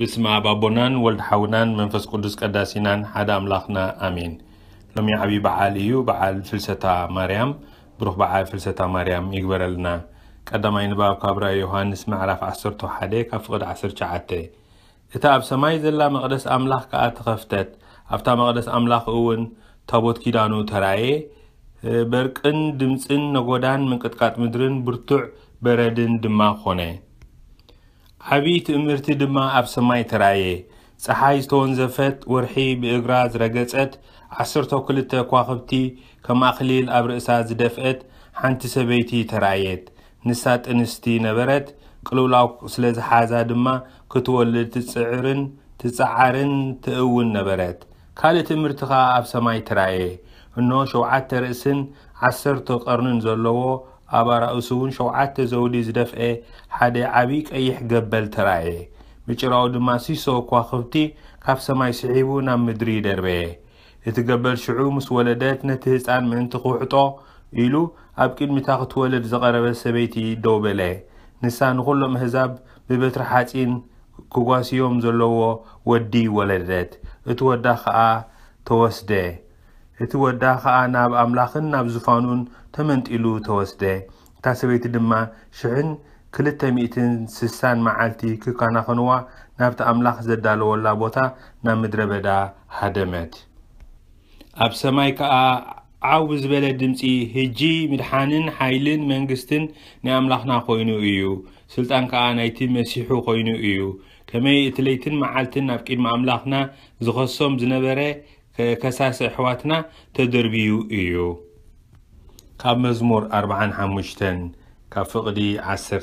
ብስማ ኣባቦናን ወልድ ሓውናን መንፈስ ቅዱስ ቀዳሲናን ሓደ ኣምላኽና ኣሜን ሎሚ ዓብዪ በዓል እዩ በዓል ፍልሰታ ማርያም ብሩኽ በዓል ፍልሰታ ማርያም ይግበረልና ቀዳማይ ንባብ ካብ ዮሃንስ መዕራፍ 11 ካብ ፍቕድ 19 እታ ኣብ ሰማይ ዘላ መቕደስ ኣምላኽ ከዓ ተኸፍተት ኣብታ መቕደስ ኣምላኽ እውን ታቦት ኪዳኑ ተራየ በርቅን ድምፅን ነጎዳን ምንቅጥቃጥ ምድርን ብርቱዕ በረድን ድማ ኾነ ዓብዪቲ እምህርቲ ድማ ኣብ ሰማይ ተረእየ ፀሓይ ዝተወንዘፈት ወርሒ ብእግራ ዝረገጸት ዓሰርተ2ተ ኳኽብቲ ከማ ኣኽሊል ኣብ ርእሳ ዝደፍአት ሓንቲ ሰበይቲ ተረእየት ንሳ ጥንስቲ ነበረት ቅልውላው ስለ ዝሓዛ ድማ ክትወልድ ትፅዕርን ትጻዓርን ትእውን ነበረት ካልእት እምህርቲ ኸዓ ኣብ ሰማይ ተራእየ እኖ ሸውተ ርእስን ዓሰርተ ቐርንን ዘለዎ أبار أسوون شوعات زودي زدفئي حادي عبيك أيح قبل ترايي مجراو دماسي سوك واخفتي كافسا ماي سعيبو نام مدري دربيه يتقبل شعو مس ولدات نتهزان من تقوحتو إلو أبكين متاخت ولد زغرب السبيتي دوبلي نسان غلو مهزاب ببترحاتين كواسيوم زلوو ودي ولدات اتو داخا توسده እቲ ወዳ ከዓ ናብ ኣምላኽን ናብ ዝፋኑን ተመንጢሉ ተወስደ እታ ሰበይቲ ድማ ሽሕን 260 መዓልቲ ክካናኸንዋ ናብቲ ኣምላኽ ዘዳለወላ ቦታ ናብ ምድረ በዳ ሃደመት ኣብ ሰማይ ከዓ ዓብ ዝበለ ድምፂ ህጂ ምድሓንን ሓይልን መንግስትን ናይ ኣምላኽና ኮይኑ እዩ ስልጣን ከዓ ናይቲ መሲሑ ኮይኑ እዩ ከመይ እቲ ለይትን መዓልትን ናብ ቅድሚ ኣምላኽና ዝኸሶም ዝነበረ ከሳሴ ኣሕዋትና ተደርብዩ እዩ ካብ መዝሙር 4ሓሙሽ ካብ ፍቕዲ 10ር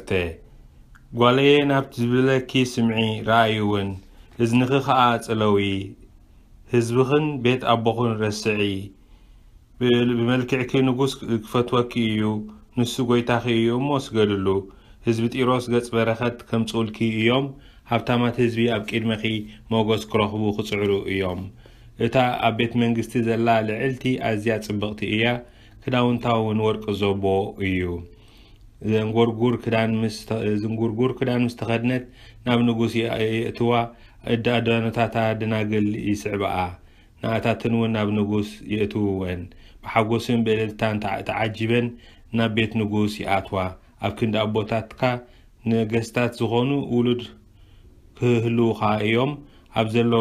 ጓለየ ናብቲ ዝብለኪ ስምዒ ረእዩእውን እዝንኽ ኸዓ ጸለዊ ህዝቢኸን ቤት ኣቦኹን ረስዒ ብመልክዕኪ ንጉስ ክፈትወኪ እዩ ንሱ ጐይታኺ እዩ እሞ ስገድሉ ህዝቢ ጢሮስ ገጽ በረኸት ከምጽኡልኪ እዮም ሃብታማት ህዝቢ ኣብ ቂድመኺ መጐስ ክረኽቡ ኽጽዕሩ እዮም እታ ኣብ ቤት መንግስቲ ዘላ ልዕልቲ ኣዝያ ጽብቕቲ እያ ክዳውንታ እውን ወርቂ ዘቦ እዩ ዘንጉርጉር ክዳን ምስተኸድነት ናብ ንጉስ የእትዋ እዳኣዳኖታታ ድናግል ይስዕባኣ ንእታትን እውን ናብ ንጉስ የእትውወን ብሓጐስን ብልልታን ተዓጂበን ናብ ቤት ንጉስ ይኣትዋ ኣብ ክንዳ ኣቦታትካ ንገስታት ዝኾኑ ውሉድ ክህልውኻ እዮም ኣብ ዘሎ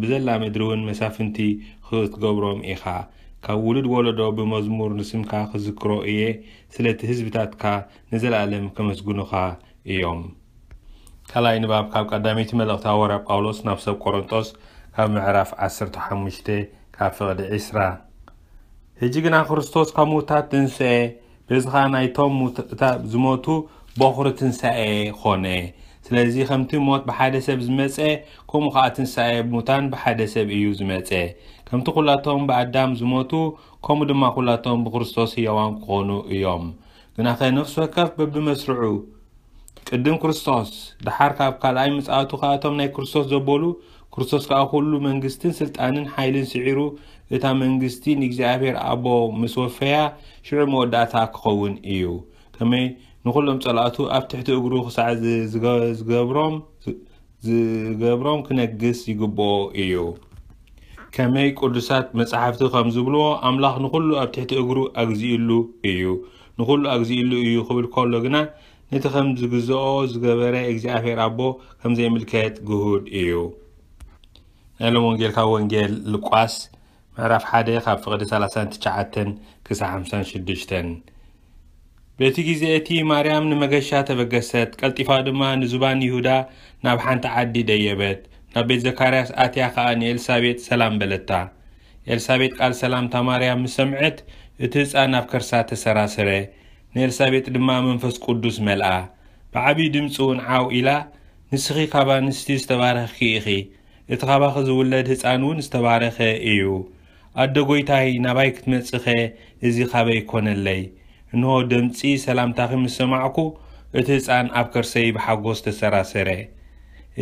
ብዘላ ምድሪ እውን መሳፍንቲ ክትገብሮም ኢኻ ካብ ውሉድ ወለዶ ብመዝሙር ንስምካ ክዝክሮ እየ ስለቲ ህዝብታትካ ንዘለኣለም ከመስግኑኻ እዮም ካልኣይ ንባብ ካብ ቀዳመይቲ መልእኽታ ወርያ ጳውሎስ ናብ ሰብ ቆሮንጦስ ካብ ምዕራፍ 15 ካብ ፍቕዲ 20 ሕጂ ግና ክርስቶስ ካብ ሙውታት ትንስአ በዚ ከዓ ናይቶም ዝሞቱ በኹሪ ትንሳኤ ኾነ ስለዚ ከምቲ ሞት ብሓደ ሰብ ዝመጸ ከምኡ ኸኣ ትንሳኤ ብሙታን ብሓደ ሰብ እዩ ዝመጸ ከምቲ ዅላቶም ብኣዳም ዝሞቱ ከምኡ ድማ ዅላቶም ብክርስቶስ ህያዋን ክዀኑ እዮም ግናኸ ነፍሲ ወካፍ በብመስርዑ ቅድም ክርስቶስ ድሓር ካብ ካልኣይ መጻኣቱ ኸኣቶም ናይ ክርስቶስ ዘበሉ ክርስቶስ ከኣ ዅሉ መንግስትን ስልጣንን ሓይልን ስዒሩ እታ መንግስቲ ንእግዚኣብሔር ኣቦ ምስ ወፈያ ሽዑ መወዳእታ ክኸውን እዩ كمي نقولهم صلاته أبتحت أجره خس عز زجابرام زجابرام كنجس يجبو إيو كمي كرسات مسحفته خمس بلوا أملاه نقوله أبتحت أجره أجزيله إيو نقوله أجزيله إيو خبر كارلجنا نتخم زجزاء زجابرة أجزي آخر أبو خمس ملكات جهود إيو نعلم ونجيل خو ونجيل لقاس معرف حدا خاف فقد سالسنت شعتن كسر خمسان شدشتن በቲ ግዜ እቲ ማርያም ንመገሻ ተበገሰት ቀልጢፋ ድማ ንዝባን ይሁዳ ናብ ሓንቲ ዓዲ ደየበት ናብ ቤት ዘካርያስ ኣትያ ኸኣ ንኤልሳቤጥ ሰላም በለታ ኤልሳቤጥ ቃል ሰላምታ ማርያም ምስ ሰምዐት እቲ ህጻን ናብ ከርሳ ተሰራስረ ንኤልሳቤጥ ድማ መንፈስ ቅዱስ መልኣ ብዓብዪ ድምጺ እውንዓው ኢላ ንስኺ ኻባ ንስቲ ዝተባረኸኪኢኺ እቲ ኻባኸዚውለድ ህጻን እውን ዝተባረኸ እዩ ኣደ ጐይታይ ናባይ ክትመጽኸ እዚ ኻበ ይኰነለይ እንሆ ደምጺ ሰላምታኺ ምስ ሰማዕኩ እቲ ህፃን ኣብ ከርሰይ ብሓጐስ ተሰራሰረ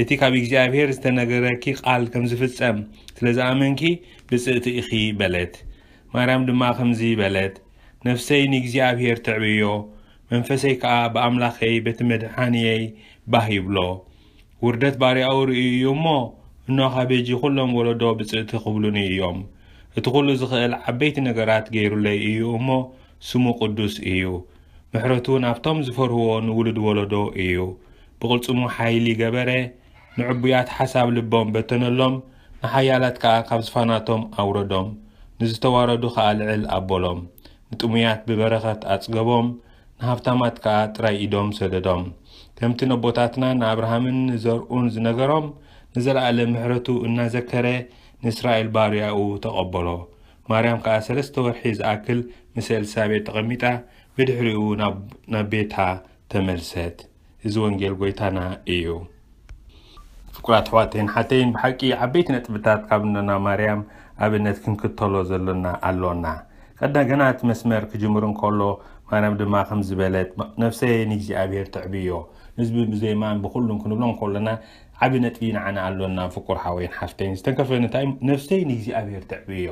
እቲ ካብ እግዚኣብሄር ዝተነገረኪ ቓል ከም ዝፍጸም ስለ ዝኣመንኪ ብጽእቲ ኢኺ በለት ማርያም ድማ ኸምዚ በለት ነፍሰይ ንእግዚኣብሄር ትዕብዮ መንፈሰይ ከኣ ብኣምላኸይ በቲ ምድሓንየይ ባህ ይብሎ ውርደት ባርያዊ ርእዩ እዩ እሞ እኖሆ ኻበጂ ዅሎም ወለዶ ብጽእቲ ኽብሉኒ እ እዮም እቲ ዅሉ ዝኽእል ዓበይቲ ነገራት ገይሩለይ እዩ እሞ ስሙ ቅዱስ እዩ ምሕረቱ ናብቶም ዝፈርህዎ ንውሉድ ወለዶ እዩ ብቕልጽሙ ሓይሊ ገበረ ንዕቡያት ሓሳብ ልቦም በተነሎም ንሓያላት ከዓ ካብ ዝፋናቶም ኣውረዶም ንዝተዋረዱ ከዓ ልዕል ኣቦሎም ንጥሙያት ብበረኸት ኣጽገቦም ንሃብታማት ከዓ ጥራይ ኢዶም ሰደዶም ከምቲ ነቦታትና ንኣብርሃምን ንዘርኡን ዝነገሮም ንዘለኣለ ምሕረቱ እናዘከረ ንእስራኤል ባርያኡ ተቐበሎ ማርያም ከዓ ሰለስተ ወርሒ ዝኣክል ምስእሊ ሳቤት ጠቐሚጣ ብድሕሪኡ ናብ ቤታ ተመልሰት እዚ ወንጌል ጎይታና እዩ ፍቁራተሕዋተይን ሓተይን ብሓቂ ዓበይቲ ነጥብታት ካብ ና ማርያም ኣብነት ክንክተሎ ዘለና ኣለና ቀዳገናት መስመር ክጅምር ከሎ ማርያም ድማ ከምዝበለት ነፍሰይ ንግዜኣብሄር ትዕብዮ ህዝቢ ብዘይማን ብኩሉ ክንብሎ ከሎና ዓብ ነጥንዓነ ኣለና ፍቁርሓ ወይ ሓፍተይን ዝተንከፈ ንታእ ነፍሰይ ንግዜኣብሄር ትዕብ እዮ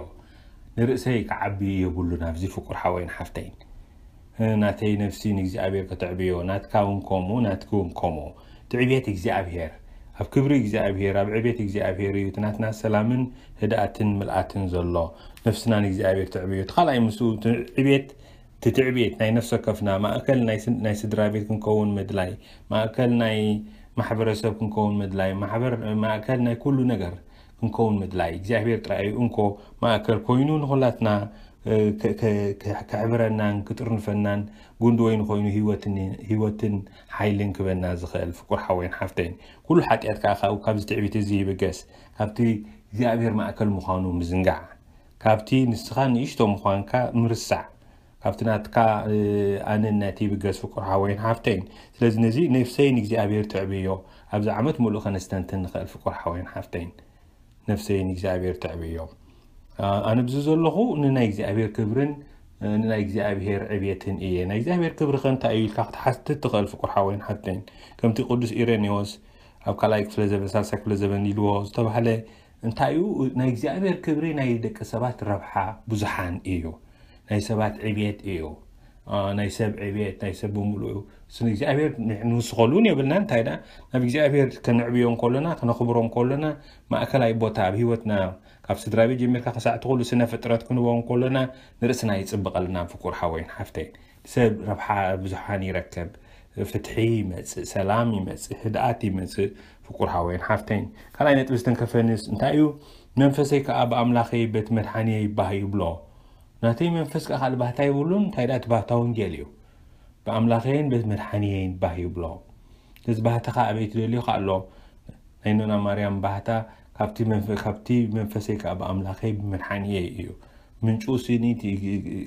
نرأسي كعبي يبولو نفزي فكر حوين حفتين ناتي نفسي نجزي أبير كتعبيو نات كاون كومو نات كوم كومو تعبيات إجزي أبير أف كبري إجزي أبير أب عبيات إجزي أبير يوتنات ناس سلامن هدأتن ملأتن زلو نفسنا نجزي أبير تعبيو تخال أي مسؤول تعبيات تتعبيت ناي نفسك كفنا ما أكل ناي سن... ناي سدرابيت كنكون مدلاي ما أكل ناي محبر أسوب كنكون مدلاي محبر ما أكل ناي كل نجر ክንከውን ምድላይ እግዚኣብሔር ጥራእዩ እንኮ ማእከል ኮይኑ ንኩላትና ክዕብረናን ክጥርንፈናን ጉንዲ ወይኑ ኮይኑ ሂወትን ሓይልን ክበና ዝኽእል ፍቁር ሓወይን ሓፍተይን ኩሉ ሓጢኣት ከዓ ካብኡ ካብዚ ትዕቢት እዚ ይብገስ ካብቲ እግዚኣብሔር ማእከል ምዃኑ ምዝንጋዕ ካብቲ ንስኻ ንእሽቶ ምዃንካ ምርሳዕ ካብቲ ናትካ ኣነ ናቲ ብገስ ፍቁር ሓወይን ሓፍተይን ስለዚ ነዚ ነፍሰይን እግዚኣብሔር ትዕብዮ ኣብዚ ዓመት ሙሉእ ከነስተንትን ንኽእል ፍቁር ሓወይን ሓፍተይን نفسين إجزابير تعبيهم آه، أنا بزوزلهو ننا إجزابير كبرن آه، ننا إجزابير عبيتن إيه ننا إجزابير كبر خن تأيل كاخت حتى تغلف قرحوين حتين كم تقدس إيرانيوز أو كلايك فلزب سالسا فلزب نيلوز طب حالي انتايو ننا إجزابير كبرن ناي دك سبات ربحة بزحان إيو ناي سبات عبيت إيو ናይ ሰብ ዕብት ናይ ሰብ ብምሉኡ እግዚኣብሔር ንስኸሉን የብልና እንታይ ናብ እግዚኣብሔር ከንዕብዮ ከለና ከነኽብሮ ከለና ማእከላይ ቦታ ኣብ ሂወትና ካብ ስድራ ቤት ጀሚርካ ክሳዕ ትክእሉ ስነ ፍጥረት ክንቦም ከለና ንርእስና ይፅብቐልና ፍቁር ሓወይን ሓፍተይ ሰብ ረብሓ ብዙሓን ይረከብ ፍትሒ ይመፅእ ሰላም ይመፅእ ህድኣት ይመፅእ ፍቁር ሓወይን ሓፍተይን ካልኣይ ነጥቢ ዝተንከፈንስ እንታይ እዩ መንፈሰይ ከዓ ብኣምላኸይ ቤት መድሓንየ ይባህ ይብሎ ناتی من فسق خال به تای بولن تای دات به تاون جلیو با عملخین به مرحنیین بهی بلام دز به تا قابیت دلیو خالو نینو نماریم به تا کفتی من کفتی من فسق با عملخی به مرحنیاییو من چو سینیتی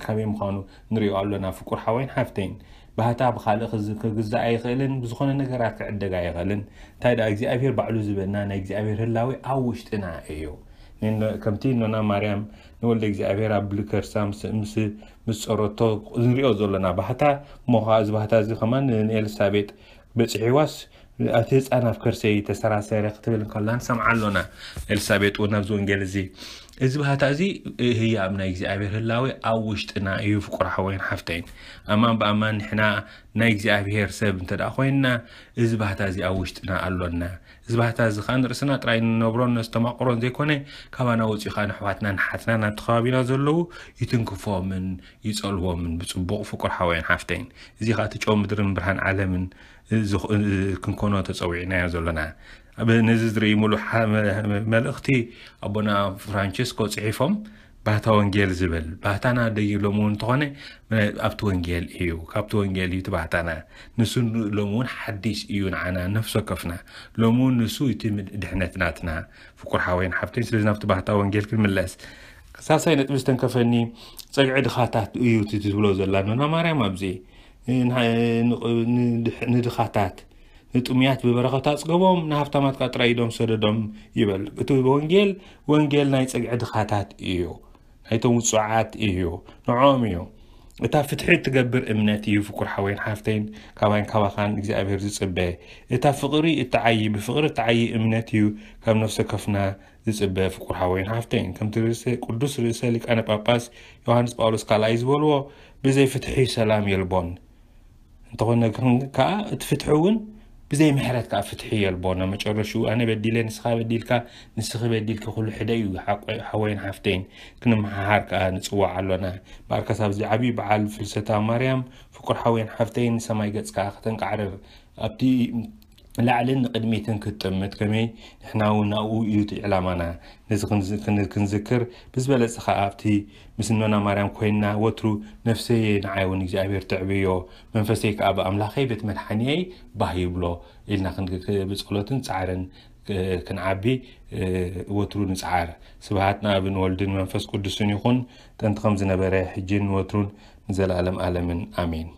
خبیم خانو نری آلو نفکر حواین هفتین به تا بخال خز خز زعای خالن بزخونه نگرات کعد دعای خالن تای دا اجزای بعلو زبنا نه اجزای فیر هلاوی آوشت ከምቲ ኖና ማርያም ንወልደ እግዚኣብሔር ኣብ ብልከርሳ ምስ ፀረቶ ንሪኦ ዘለና ባህታ ሞኻ እዚ ባህታ እዚ ከማ ንኤልሳቤጥ በፅሒዋስ ኣብቲ ህፃን ኣብ ከርሰይ ተሰራሰረ ክትብል ከላ ንሰምዓ ኣሎና ኤልሳቤጥ እውን ኣብዚ ወንጌል እዚ እዚ ባህታ እዚ ህያብ ናይ እግዚኣብሔር ህላዊ ኣብ ውሽጥና እዩ ፍቁር ሓወይን ሓፍተይን ኣማን ብኣማን ንሕና ናይ እግዚኣብሔር ሰብ እንተደኣ ኮይንና እዚ ባህታ እዚ ኣብ ውሽጥና ኣሎና እዚ ባህታ እዚ ከዓ ንርእስና ጥራይ ንነብሮን ነስተማቕሮን ዘይኮነ ካባና ወፂኢኻ ንኣሕዋትና ንሓትና ናቲ ከባቢና ዘለው ይትንክፎምን ይፀልቦምን ብፅቡቕ ፍቁር ሓወይን ሓፍተይን እዚ ከዓ እቲ ጨው ምድርን ብርሃን ዓለምን ክንኮኖ ተፀዊዕናዮ ዘለና ኣብ ነዚ ዝርእሙሉ መልእኽቲ ኣቦና ፍራንቸስኮ ፅሒፎም ባህታ ወንጌል ዝብል ባህታና ደይሎም እውን እንተኾነ ኣብቲ ወንጌል እዩ ካብቲ ወንጌል እዩ ባህታና ንሱ ሎም እውን ሓዲሽ እዩ ንዓና ነፍሶ ከፍና ሎም እውን ንሱ እቲ ድሕነትናትና ፍቁር ሓወይን ሓብተይ ስለዚ ናብቲ ባህታ ወንጌል ክንምለስ ሳሳይ ነጥቢ ዝተንከፈኒ ፀግዒ ድኻታት እዩ ትብሎ ዘላ ና ማርያም ኣብዚ ንድኻታት تومیات به برخه تاس قوام نه هفتم ات کتر ایدام سردم یبل توی بونگل ونگل نیت اگر خاتات ایو نیت موسوعات ایو نعامیو تا فتحی تجبر امنتیو فکر حاوین حافتن کامن کواخان اجزا بهرزی سبه تا فقری تعیی به فقر تعیی امنتیو کام نفس کفنا زبه فکر حاوین حافتن کم ترس کردوس رسالیک آن پاپاس یوهانس پاولس کالایز ولو بزی فتحی سلامیل بون تو نگران که تفتحون بزي محرات كافتحية البونا ما تقول شو أنا بديله نسخة بديل كا نسخة بديل كخلو حدا يو حق حوين حفتين كنا محار كا نسوا علونا بارك سابز عبي بعال فلسة مريم فكر حوين حفتين سماي قد سكا خطن قعرف لعلن قدمي تنكتمت كمي نحنا ونقو يوت إعلامنا نزغنز كنذكر بس بلا سخافتي مثل نونا مريم كوينا وترو نفسي نعاون إجابير تعبيو منفسيك أبا أملاخي بيت ملحاني باهي بلو إلنا بسقلوتن سعرن كنعبي وترو نسعار سبحاتنا أبن والدن منفس قدسون يخون تنتخم زنبري حجين وترون نزل ألم ألم آمين